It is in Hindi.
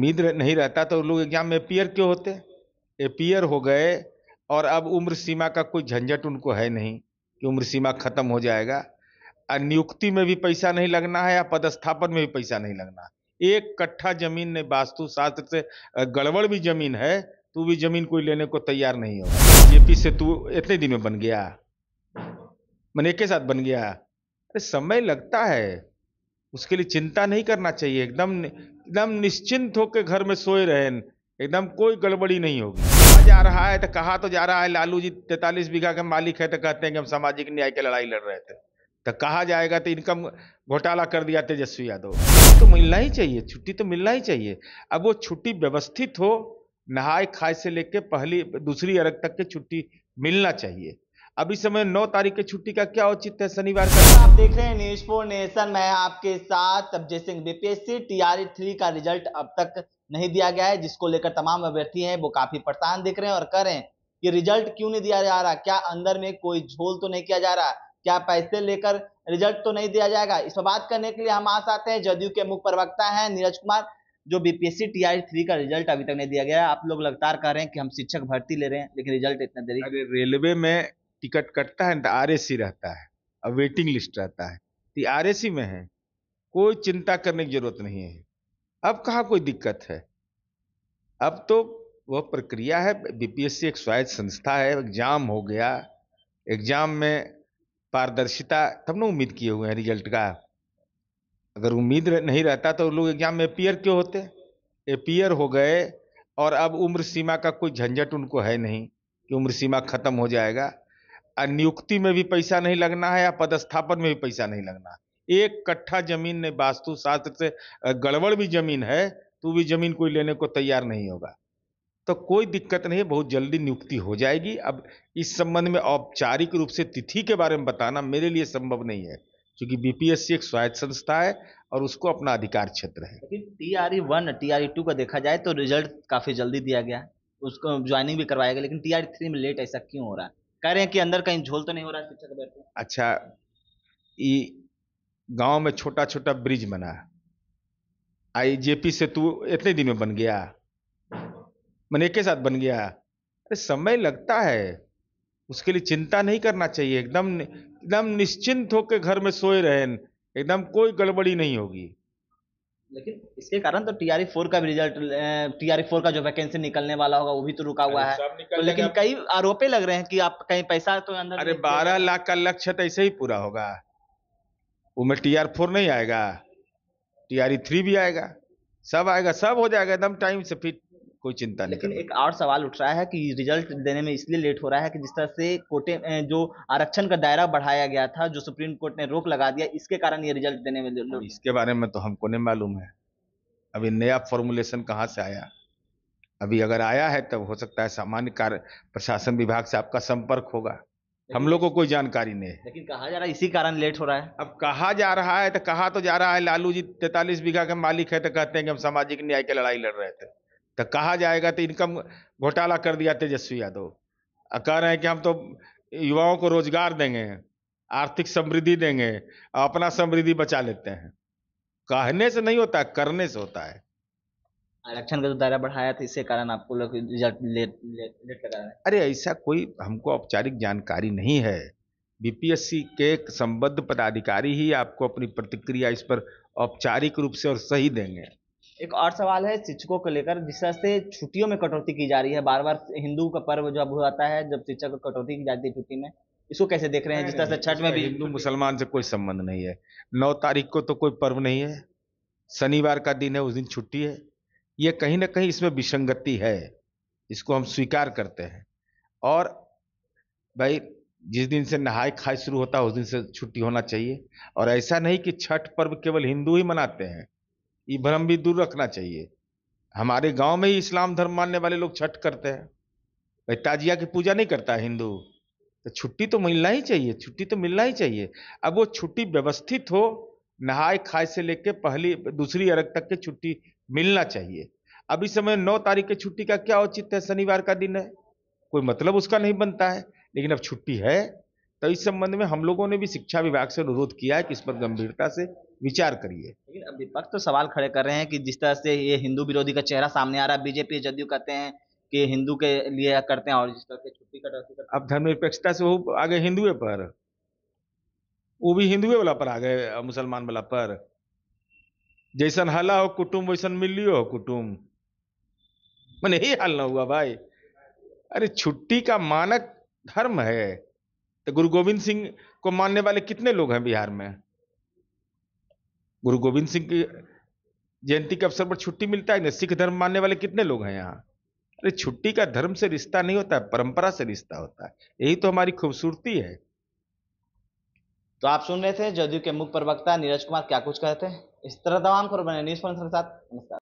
उम्मीद नहीं रहता तो लोग एग्जाम में अपियर क्यों होते अपियर हो गए और अब उम्र सीमा का कोई झंझट उनको है नहीं कि उम्र सीमा खत्म हो जाएगा नियुक्ति में भी पैसा नहीं लगना है या पदस्थापन में भी पैसा नहीं लगना एक कट्ठा जमीन ने वास्तु शास्त्र से गड़बड़ भी जमीन है तू तो भी जमीन कोई लेने को तैयार नहीं होगा बीजेपी से तू इतने दिन में बन गया मैंने एक साथ बन गया अरे समय लगता है उसके लिए चिंता नहीं करना चाहिए एकदम एकदम निश्चिंत होकर घर में सोए रहे एकदम कोई गड़बड़ी नहीं होगी कहा जा रहा है तो कहा तो जा रहा है लालू जी तैतालीस बीघा के मालिक है तो कहते हैं कि हम सामाजिक न्याय की लड़ाई लड़ रहे थे तो कहा जाएगा तो इनकम घोटाला कर दिया तेजस्वी यादव तो मिलना ही चाहिए छुट्टी तो मिलना ही चाहिए अब वो छुट्टी व्यवस्थित हो नहाए खाए से लेके पहली दूसरी अरग तक की छुट्टी मिलना चाहिए अभी समय नौ तारीख की छुट्टी का क्या उचित है शनिवार का आप देख रहे हैं न्यूज फोर नेशन मैं आपके साथ Abhijay Singh BPSC R three का रिजल्ट अब तक नहीं दिया गया है जिसको लेकर तमाम अभ्यर्थी हैं वो काफी परेशान दिख रहे हैं और कह रहे हैं कि रिजल्ट क्यों नहीं दिया जा रहा क्या अंदर में कोई झोल तो नहीं किया जा रहा क्या पैसे लेकर रिजल्ट तो नहीं दिया जाएगा इस पर बात करने के लिए हम आ सकते हैं जदयू के मुख्य प्रवक्ता हैं नीरज कुमार जो बीपीएससी टी आई थ्री का रिजल्ट अभी तक नहीं दिया गया आप लोग लगातार कह रहे हैं कि हम शिक्षक भर्ती ले रहे हैं लेकिन रिजल्ट इतना देरी रेलवे में टिकट कटता है तो आर रहता है और वेटिंग लिस्ट रहता है तो आर में है कोई चिंता करने की जरूरत नहीं है अब कहाँ कोई दिक्कत है अब तो वह प्रक्रिया है बीपीएससी एक स्वायत्त संस्था है एग्जाम हो गया एग्जाम में पारदर्शिता तब ना उम्मीद किए हुए हैं रिजल्ट का अगर उम्मीद नहीं रहता तो लोग एग्जाम में अपियर क्यों होते अपियर हो गए और अब उम्र सीमा का कोई झंझट उनको है नहीं कि उम्र सीमा खत्म हो जाएगा नियुक्ति में भी पैसा नहीं लगना है या पदस्थापन में भी पैसा नहीं लगना एक कट्ठा जमीन ने वास्तु शास्त्र से गड़बड़ भी जमीन है तो भी जमीन कोई लेने को तैयार नहीं होगा तो कोई दिक्कत नहीं बहुत जल्दी नियुक्ति हो जाएगी अब इस संबंध में औपचारिक रूप से तिथि के बारे में बताना मेरे लिए संभव नहीं है क्योंकि बीपीएससी एक स्वायत्त संस्था है और उसको अपना अधिकार क्षेत्र है लेकिन T R E one T R E two का देखा जाए तो रिजल्ट काफ़ी जल्दी दिया गया उसको ज्वाइनिंग भी करवाया गया लेकिन टी आर थ्री में लेट ऐसा क्यों हो रहा है कह रहे हैं कि अंदर कहीं झोल तो नहीं हो रहा शिक्षक अच्छा ये गांव में छोटा छोटा ब्रिज बना आई जेपी सेतु इतने दिन में बन गया मैंने एक साथ बन गया अरे समय लगता है उसके लिए चिंता नहीं करना चाहिए एकदम एकदम निश्चिंत होकर घर में सोए रहे एकदम कोई गड़बड़ी नहीं होगी लेकिन इसके कारण तो टी आर फोर का भी रिजल्ट टी आर फोर का जो वैकेंसी निकलने वाला होगा वो भी तो रुका हुआ है तो लेकिन कई आरोपे लग रहे हैं कि आप कहीं पैसा तो अंदर अरे बारह लाख का लक्ष्य तो ऐसे ही पूरा होगा उसमें टी आर फोर नहीं आएगा टी आर थ्री भी आएगा सब आएगा सब हो जाएगा एकदम टाइम से फिट कोई चिंता नहीं लेकिन एक और सवाल उठ रहा है कि रिजल्ट देने में इसलिए लेट हो रहा है कि जिस तरह से कोटे जो आरक्षण का दायरा बढ़ाया गया था जो सुप्रीम कोर्ट ने रोक लगा दिया इसके कारण ये रिजल्ट देने में इसके बारे में तो हमको नहीं मालूम है अभी नया फॉर्मुलेशन कहाँ से आया अभी अगर आया है तब हो सकता है सामान्य कार्य प्रशासन विभाग से आपका संपर्क होगा हम लोग को कोई जानकारी नहीं है लेकिन कहा जा रहा है इसी कारण लेट हो रहा है अब कहा जा रहा है तो कहा तो जा रहा है लालू जी तैतालीस बीघा के मालिक है तो कहते हैं कि हम सामाजिक न्याय की लड़ाई लड़ रहे थे तो कहा जाएगा तो इनकम घोटाला कर दिया तेजस्वी यादव कह रहे हैं कि हम तो युवाओं को रोजगार देंगे आर्थिक समृद्धि देंगे अपना समृद्धि बचा लेते हैं कहने से नहीं होता करने से होता है आरक्षण का जो दायरा बढ़ाया था इसके कारण आपको लोग रिजल्ट लेट लेट, कर लगा अरे ऐसा कोई हमको औपचारिक जानकारी नहीं है बीपीएससी के संबद्ध पदाधिकारी ही आपको अपनी प्रतिक्रिया इस पर औपचारिक रूप से और सही देंगे एक और सवाल है शिक्षकों को लेकर जिस तरह से छुट्टियों में कटौती की जा रही है बार बार हिंदू का पर्व जब आता है जब शिक्षक कटौती की जाती है छुट्टी में इसको कैसे देख रहे हैं जिस तरह से छठ में भी हिंदू मुसलमान से कोई संबंध नहीं है नौ तारीख को तो कोई पर्व नहीं है शनिवार का दिन है उस दिन छुट्टी है ये कहीं ना कहीं इसमें विसंगति है इसको हम स्वीकार करते हैं और भाई जिस दिन से नहाय खाए शुरू होता है उस दिन से छुट्टी होना चाहिए और ऐसा नहीं कि छठ पर्व केवल हिंदू ही मनाते हैं ये भ्रम भी दूर रखना चाहिए हमारे गांव में ही इस्लाम धर्म मानने वाले लोग छठ करते हैं भाई ताजिया की पूजा नहीं करता हिंदू तो छुट्टी तो मिलना ही चाहिए छुट्टी तो मिलना ही चाहिए अब वो छुट्टी व्यवस्थित हो नहाए खाए से लेके पहली दूसरी अर्घ तक की छुट्टी मिलना चाहिए अभी समय नौ तारीख की छुट्टी का क्या औचित्य है शनिवार का दिन है कोई मतलब उसका नहीं बनता है लेकिन अब छुट्टी है तो इस संबंध में हम लोगों ने भी शिक्षा विभाग से अनुरोध किया है कि इस पर गंभीरता से विचार करिए लेकिन अब विपक्ष तो सवाल खड़े कर रहे हैं कि जिस तरह से ये हिंदू विरोधी का चेहरा सामने आ रहा है बीजेपी जदयू कहते हैं कि हिंदू के लिए करते हैं और जिस तरह से छुट्टी कटौती अब धर्मनिरपेक्षता से वो आ गए हिंदुए पर वो भी हिंदुए वाला पर आ गए मुसलमान वाला पर जैसन हला हो कुटुम्ब वैसन मिली हो कुटुम्ब मैंने यही हल ना हुआ भाई अरे छुट्टी का मानक धर्म है तो गुरु गोविंद सिंह को मानने वाले कितने लोग हैं बिहार में गुरु गोविंद सिंह की जयंती के अवसर पर छुट्टी मिलता है ना सिख धर्म मानने वाले कितने लोग हैं यहाँ अरे छुट्टी का धर्म से रिश्ता नहीं होता है परंपरा से रिश्ता होता है यही तो हमारी खूबसूरती है तो आप सुन रहे थे जदयू के मुख्य प्रवक्ता नीरज कुमार क्या कुछ कहते हैं इस तरह तमाम खबर बने न्यूज फंड के साथ नमस्कार